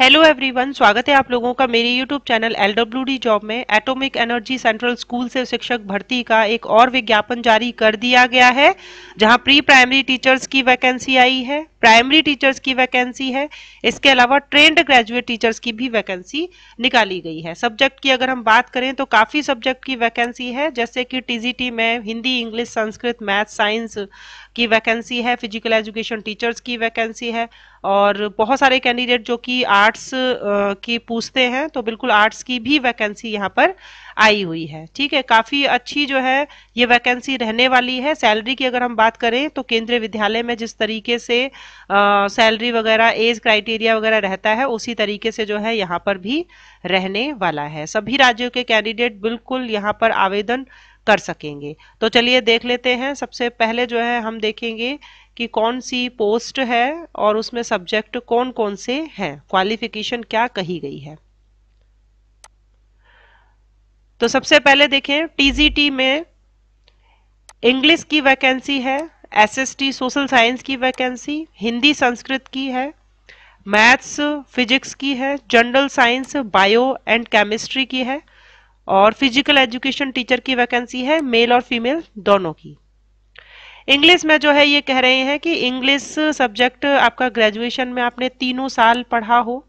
hello everyone स्वागत है आप लोगों का मेरे यूट्यूब चैनल डी जॉब में एटॉमिक एनर्जी सेंट्रल स्कूल से शिक्षक भर्ती का एक और विज्ञापन जारी कर दिया गया है जहां प्री प्राइमरी टीचर्स की वैकेंसी आई है प्राइमरी टीचर्स की वैकेंसी है इसके अलावा ट्रेंड ग्रेजुएट टीचर्स की भी वैकेंसी निकाली गई है सब्जेक्ट की अगर हम बात करें तो काफ़ी सब्जेक्ट की वैकेंसी है जैसे कि टीजीटी में Hindi English Sanskrit math science की वैकेंसी है फिजिकल एजुकेशन टीचर्स की वैकेंसी है और बहुत सारे कैंडिडेट जो कि आर्ट्स की पूछते हैं तो बिल्कुल आर्ट्स की भी वैकेंसी यहाँ पर आई हुई है ठीक है काफ़ी अच्छी जो है ये वैकेंसी रहने वाली है सैलरी की अगर हम बात करें तो केंद्रीय विद्यालय में जिस तरीके से सैलरी वगैरह एज क्राइटेरिया वगैरह रहता है उसी तरीके से जो है यहाँ पर भी रहने वाला है सभी राज्यों के कैंडिडेट बिल्कुल यहाँ पर आवेदन कर सकेंगे तो चलिए देख लेते हैं सबसे पहले जो है हम देखेंगे कि कौन सी पोस्ट है और उसमें सब्जेक्ट कौन कौन से हैं क्वालिफिकेशन क्या कही गई है तो सबसे पहले देखें टीजीटी में इंग्लिश की वैकेंसी है एसएसटी सोशल साइंस की वैकेंसी हिंदी संस्कृत की है मैथ्स फिजिक्स की है general science bio and chemistry की है और फिजिकल एजुकेशन टीचर की वैकेंसी है मेल और फीमेल दोनों की इंग्लिश में जो है ये कह रहे हैं कि इंग्लिश सब्जेक्ट आपका ग्रेजुएशन में आपने तीनों साल पढ़ा हो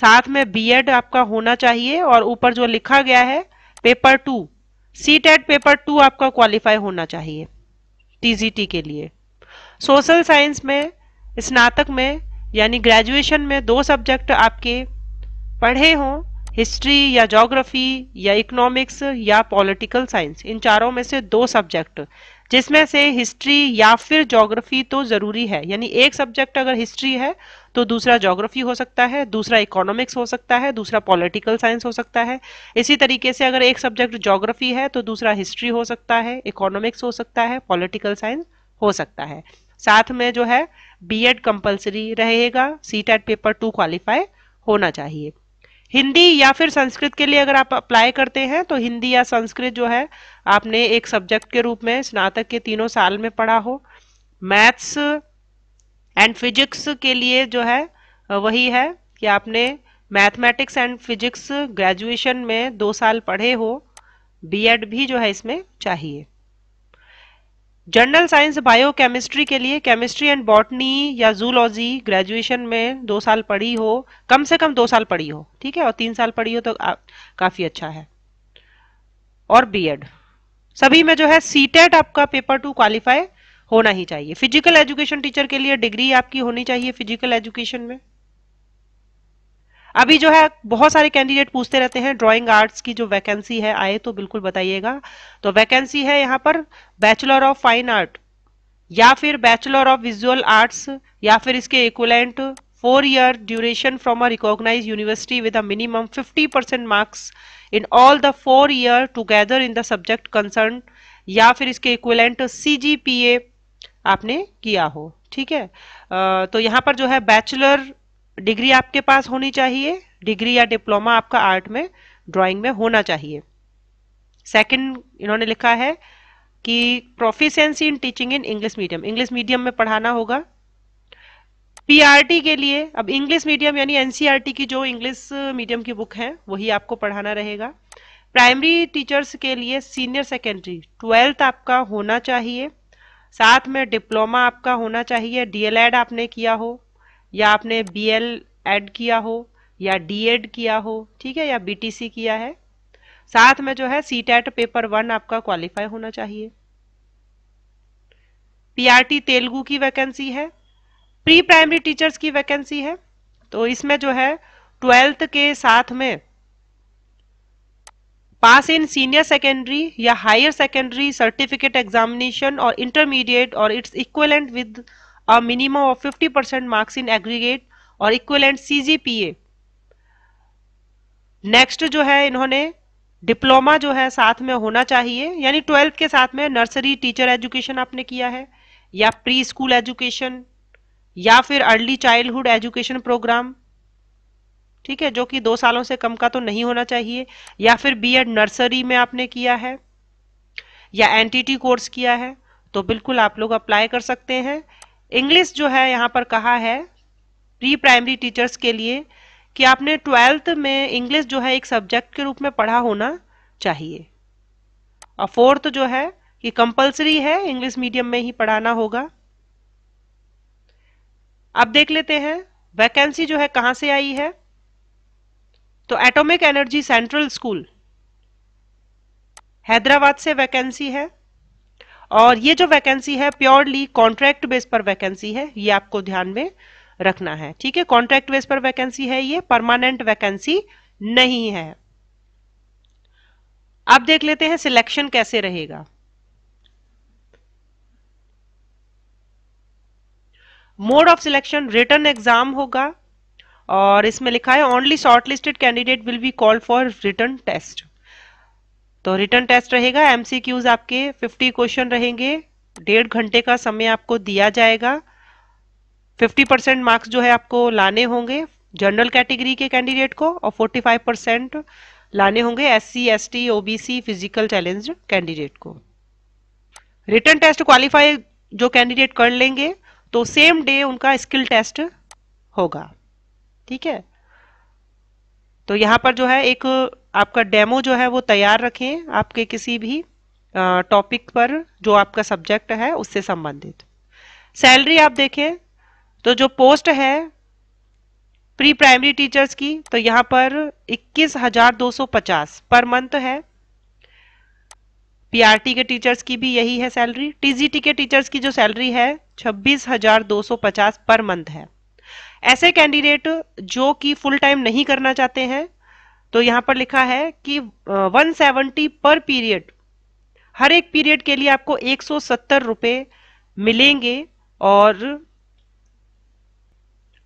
साथ में बीएड आपका होना चाहिए और ऊपर जो लिखा गया है paper two C TET paper two आपका क्वालिफाई होना चाहिए टीजीटी के लिए सोशल साइंस में स्नातक में यानी ग्रेजुएशन में दो सब्जेक्ट आपके पढ़े हों हिस्ट्री या जोग्राफी या इकोनॉमिक्स या पॉलिटिकल साइंस इन चारों में से दो सब्जेक्ट जिसमें से हिस्ट्री या फिर जोग्राफी तो ज़रूरी है यानी एक सब्जेक्ट अगर हिस्ट्री है तो दूसरा जोग्राफी हो सकता है दूसरा इकोनॉमिक्स हो सकता है दूसरा पॉलिटिकल साइंस हो सकता है इसी तरीके से अगर एक सब्जेक्ट जोग्राफी है तो दूसरा हिस्ट्री हो सकता है इकोनॉमिक्स हो सकता है पॉलिटिकल साइंस हो सकता है साथ में जो है बीएड कंपलसरी रहेगा सी पेपर टू क्वालिफाई होना चाहिए हिंदी या फिर संस्कृत के लिए अगर आप अप्लाई करते हैं तो हिंदी या संस्कृत जो है आपने एक सब्जेक्ट के रूप में स्नातक के तीनों साल में पढ़ा हो मैथ्स एंड फिजिक्स के लिए जो है वही है कि आपने मैथमेटिक्स एंड फिजिक्स ग्रेजुएशन में दो साल पढ़े हो बीएड भी जो है इसमें चाहिए जर्नल साइंस बायोकेमिस्ट्री के लिए केमिस्ट्री एंड बॉटनी या जूलॉजी ग्रेजुएशन में दो साल पढ़ी हो कम से कम दो साल पढ़ी हो ठीक है और तीन साल पढ़ी हो तो काफ़ी अच्छा है और बीएड सभी में जो है सीटेट e आपका पेपर टू क्वालिफाई होना ही चाहिए फिजिकल एजुकेशन टीचर के लिए डिग्री आपकी होनी चाहिए फिजिकल एजुकेशन में अभी जो है बहुत सारे कैंडिडेट पूछते रहते हैं ड्राइंग आर्ट्स की जो वैकेंसी है आए तो बिल्कुल बताइएगा तो वैकेंसी है यहाँ पर बैचलर ऑफ फाइन आर्ट या फिर बैचलर ऑफ विजुअल आर्ट्स या फिर इसके equivalent four year duration from a recognise university with a minimum 50 percent marks in all the four year together in the subject concern या फिर इसके equivalent सी आपने किया हो ठीक है तो यहाँ पर जो है बैचलर डिग्री आपके पास होनी चाहिए डिग्री या डिप्लोमा आपका आर्ट में ड्राइंग में होना चाहिए सेकंड इन्होंने लिखा है कि proficiency in teaching in English medium English medium में पढ़ाना होगा पीआरटी के लिए अब इंग्लिश मीडियम यानी एनसीईआरटी e की जो इंग्लिश मीडियम की बुक है वही आपको पढ़ाना रहेगा प्राइमरी टीचर्स के लिए सीनियर सेकेंडरी ट्वेल्थ आपका होना चाहिए साथ में डिप्लोमा आपका होना चाहिए डीएलएड आपने किया हो या आपने बी एल एड किया हो या डी एड किया हो ठीक है या बी टी सी किया है साथ में जो है सी टैट पेपर वन आपका क्वालिफाई होना चाहिए पीआरटी तेलुगु की वैकेंसी है प्री प्राइमरी टीचर्स की वैकेंसी है तो इसमें जो है ट्वेल्थ के साथ में पास इन सीनियर सेकेंडरी या हायर सेकेंडरी सर्टिफिकेट एग्जामिनेशन और इंटरमीडिएट और it's equivalent with a minimum of 50% marks in aggregate or equivalent CGPA Next जो है इन्होंने डिप्लोमा जो है साथ में होना चाहिए यानी ट्वेल्थ के साथ में नर्सरी टीचर एजुकेशन आपने किया है या प्री स्कूल एजुकेशन या फिर अर्ली चाइल्डहुड एजुकेशन प्रोग्राम ठीक है जो कि दो सालों से कम का तो नहीं होना चाहिए या फिर बीएड नर्सरी में आपने किया है या एनटीटी कोर्स किया है तो बिल्कुल आप लोग अप्लाई कर सकते हैं इंग्लिश जो है यहाँ पर कहा है प्री प्राइमरी टीचर्स के लिए कि आपने ट्वेल्थ में इंग्लिश जो है एक सब्जेक्ट के रूप में पढ़ा होना चाहिए और फोर्थ जो है कि कंपलसरी है इंग्लिश मीडियम में ही पढ़ाना होगा अब देख लेते हैं वैकेंसी जो है कहाँ से आई है तो atomic energy central school Hyderabad से वैकेंसी है और ये जो वैकेंसी है प्योरली कॉन्ट्रैक्ट बेस पर वैकेंसी है ये आपको ध्यान में रखना है ठीक है कॉन्ट्रैक्ट बेस पर वैकेंसी है ये परमानेंट वैकेंसी नहीं है अब देख लेते हैं सिलेक्शन कैसे रहेगा mode of selection written exam होगा और इसमें लिखा है only shortlisted candidate will be called for written test तो रिटर्न टेस्ट रहेगा एमसीक्यूज आपके 50 क्वेश्चन रहेंगे डेढ़ घंटे का समय आपको दिया जाएगा 50 परसेंट मार्क्स जो है आपको लाने होंगे जनरल कैटेगरी के कैंडिडेट को और 45 परसेंट लाने होंगे S C S T OBC physical challenge candidate को रिटर्न टेस्ट क्वालिफाई जो कैंडिडेट कर लेंगे तो सेम डे उनका स्किल टेस्ट होगा ठीक है तो यहाँ पर जो है एक आपका डेमो जो है वो तैयार रखें आपके किसी भी टॉपिक पर जो आपका सब्जेक्ट है उससे संबंधित सैलरी आप देखें तो जो पोस्ट है प्री प्राइमरी टीचर्स की तो यहां पर 21,250 पर मंथ है पीआरटी के टीचर्स की भी यही है सैलरी टीजीटी के टीचर्स की जो सैलरी है 26,250 पर मंथ है ऐसे कैंडिडेट जो कि फुल टाइम नहीं करना चाहते हैं तो यहां पर लिखा है कि 170 पर पीरियड हर एक पीरियड के लिए आपको एक सौ रुपए मिलेंगे और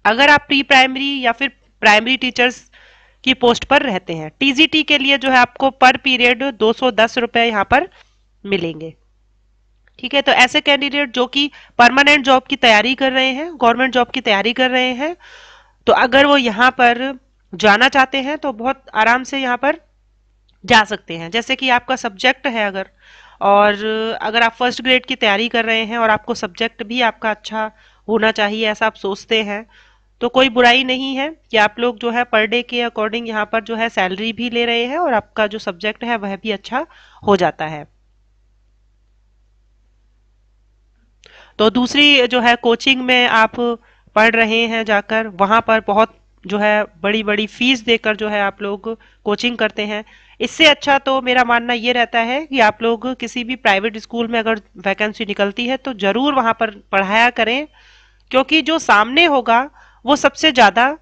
अगर आप प्री प्राइमरी या फिर प्राइमरी टीचर्स की पोस्ट पर रहते हैं टीजीटी के लिए जो है आपको पर पीरियड दो सौ दस रुपए यहां पर मिलेंगे ठीक है तो ऐसे कैंडिडेट जो कि परमानेंट जॉब की तैयारी कर रहे हैं गवर्नमेंट जॉब की तैयारी कर रहे हैं तो अगर वो यहां पर जाना चाहते हैं तो बहुत आराम से यहाँ पर जा सकते हैं जैसे कि आपका सब्जेक्ट है अगर और अगर आप फर्स्ट ग्रेड की तैयारी कर रहे हैं और आपको सब्जेक्ट भी आपका अच्छा होना चाहिए ऐसा आप सोचते हैं तो कोई बुराई नहीं है कि आप लोग जो है पर डे के अकॉर्डिंग यहाँ पर जो है सैलरी भी ले रहे हैं और आपका जो सब्जेक्ट है वह भी अच्छा हो जाता है तो दूसरी जो है कोचिंग में आप पढ़ रहे हैं जाकर वहां पर बहुत जो है बड़ी बड़ी फीस देकर जो है आप लोग कोचिंग करते हैं इससे अच्छा तो मेरा मानना ये रहता है कि आप लोग किसी भी प्राइवेट स्कूल में अगर वैकेंसी निकलती है तो ज़रूर वहां पर पढ़ाया करें क्योंकि जो सामने होगा वो सबसे ज़्यादा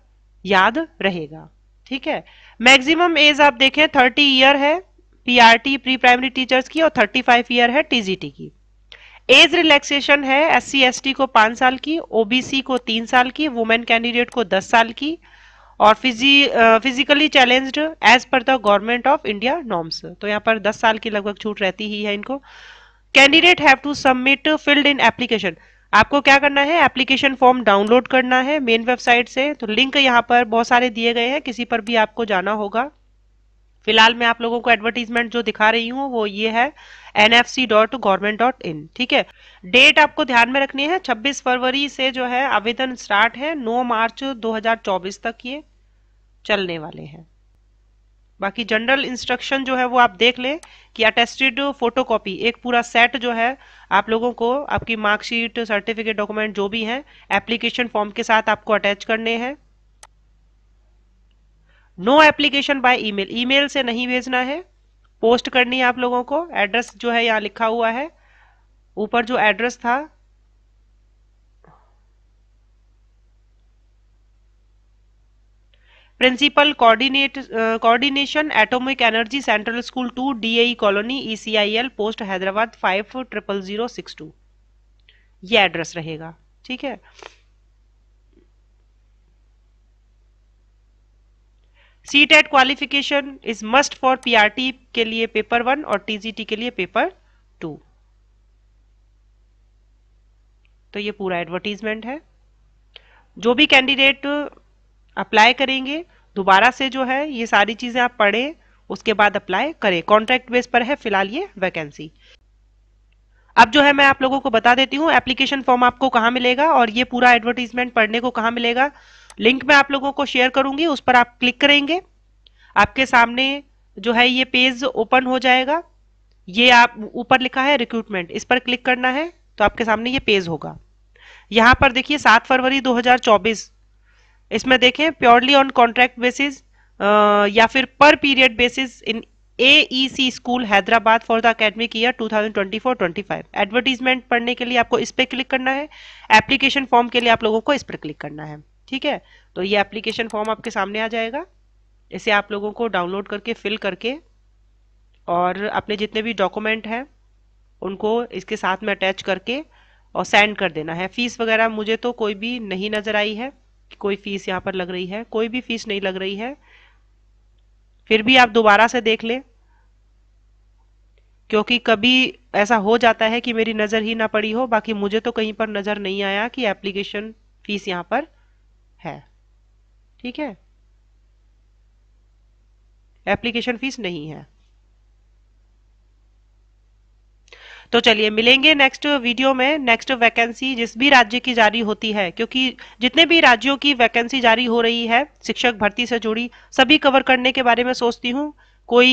याद रहेगा ठीक है मैक्सिमम एज आप देखें थर्टी ईयर है पीआरटी प्री प्राइमरी टीचर्स की और थर्टी फाइव ईयर है टीजीटी की एज रिलैक्सेशन है एस सी को पांच साल की ओबीसी को तीन साल की वुमेन कैंडिडेट को दस साल की और फिजी physically challenged as per the government of India norms तो यहाँ पर 10 साल की लगभग छूट रहती ही है इनको candidate have to submit filled in application आपको क्या करना है एप्लीकेशन फॉर्म डाउनलोड करना है मेन वेबसाइट से तो लिंक यहाँ पर बहुत सारे दिए गए हैं किसी पर भी आपको जाना होगा फिलहाल मैं आप लोगों को एडवर्टीजमेंट जो दिखा रही हूँ वो ये है N F C dot government dot in ठीक है डेट आपको ध्यान में रखनी है 26 फरवरी से जो है आवेदन स्टार्ट है 9 मार्च 2024 तक ये चलने वाले हैं बाकी जनरल इंस्ट्रक्शन जो है वो आप देख लें कि अटेस्टेड फोटोकॉपी एक पूरा सेट जो है आप लोगों को आपकी मार्कशीट सर्टिफिकेट डॉक्यूमेंट जो भी हैं एप्लीकेशन फॉर्म के साथ आपको अटैच करने हैं no application by email email से नहीं भेजना है पोस्ट करनी है आप लोगों को एड्रेस जो है यहाँ लिखा हुआ है ऊपर जो एड्रेस था principal coordinate coordination atomic energy central school two DAE colony ECIL e post Hyderabad five triple zero six two ये एड्रेस रहेगा ठीक है C TET qualification is must for PRT के लिए पेपर वन और टीजीटी के लिए पेपर टू तो ये पूरा एडवर्टीजमेंट है जो भी कैंडिडेट अप्लाई करेंगे दोबारा से जो है ये सारी चीज़ें आप पढ़ें उसके बाद अप्लाई करें कॉन्ट्रैक्ट बेस पर है फिलहाल ये वैकेंसी अब जो है मैं आप लोगों को बता देती हूँ एप्लीकेशन फॉर्म आपको कहाँ मिलेगा और ये पूरा एडवर्टीजमेंट पढ़ने को कहाँ मिलेगा लिंक मैं आप लोगों को शेयर करूंगी उस पर आप क्लिक करेंगे आपके सामने जो है ये पेज ओपन हो जाएगा ये आप ऊपर लिखा है रिक्रूटमेंट इस पर क्लिक करना है तो आपके सामने ये पेज होगा यहाँ पर देखिए सात फरवरी इसमें देखें प्योरली ऑन कॉन्ट्रैक्ट बेसिस या फिर per period basis in AEC school Hyderabad for the academic year 2024-25 advertisement पढ़ने के लिए आपको इस पर क्लिक करना है एप्लीकेशन फॉर्म के लिए आप लोगों को इस पर क्लिक करना है ठीक है तो ये एप्लीकेशन फॉर्म आपके सामने आ जाएगा इसे आप लोगों को डाउनलोड करके फिल करके और अपने जितने भी डॉक्यूमेंट हैं उनको इसके साथ में अटैच करके और सेंड कर देना है फीस वगैरह मुझे तो कोई भी नहीं नज़र आई है कोई फीस यहाँ पर लग रही है कोई भी फीस नहीं लग रही है फिर भी आप दोबारा से देख लें क्योंकि कभी ऐसा हो जाता है कि मेरी नज़र ही ना पड़ी हो बाकी मुझे तो कहीं पर नज़र नहीं आया कि एप्लीकेशन फीस यहाँ पर है ठीक है एप्लीकेशन फीस नहीं है तो चलिए मिलेंगे नेक्स्ट वीडियो में नेक्स्ट वैकेंसी जिस भी राज्य की जारी होती है क्योंकि जितने भी राज्यों की वैकेंसी जारी हो रही है शिक्षक भर्ती से जुड़ी सभी कवर करने के बारे में सोचती हूँ कोई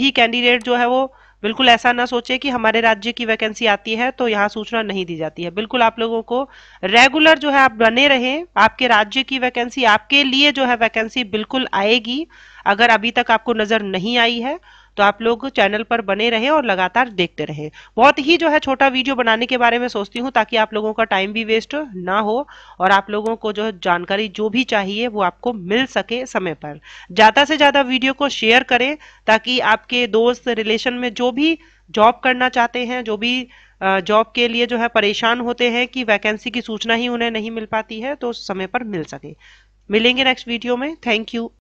भी कैंडिडेट जो है वो बिल्कुल ऐसा ना सोचे कि हमारे राज्य की वैकेंसी आती है तो यहाँ सूचना नहीं दी जाती है बिल्कुल आप लोगों को रेगुलर जो है आप बने रहें आपके राज्य की वैकेंसी आपके लिए जो है वैकेंसी बिल्कुल आएगी अगर अभी तक आपको नजर नहीं आई है तो आप लोग चैनल पर बने रहे और लगातार देखते रहे बहुत ही जो है छोटा वीडियो बनाने के बारे में सोचती हूँ ताकि आप लोगों का टाइम भी वेस्ट ना हो और आप लोगों को जो जानकारी जो भी चाहिए वो आपको मिल सके समय पर ज़्यादा से ज़्यादा वीडियो को शेयर करें ताकि आपके दोस्त रिलेशन में जो भी जॉब करना चाहते हैं जो भी जॉब के लिए जो है परेशान होते हैं कि वैकेंसी की सूचना ही उन्हें नहीं मिल पाती है तो समय पर मिल सके मिलेंगे नेक्स्ट वीडियो में थैंक यू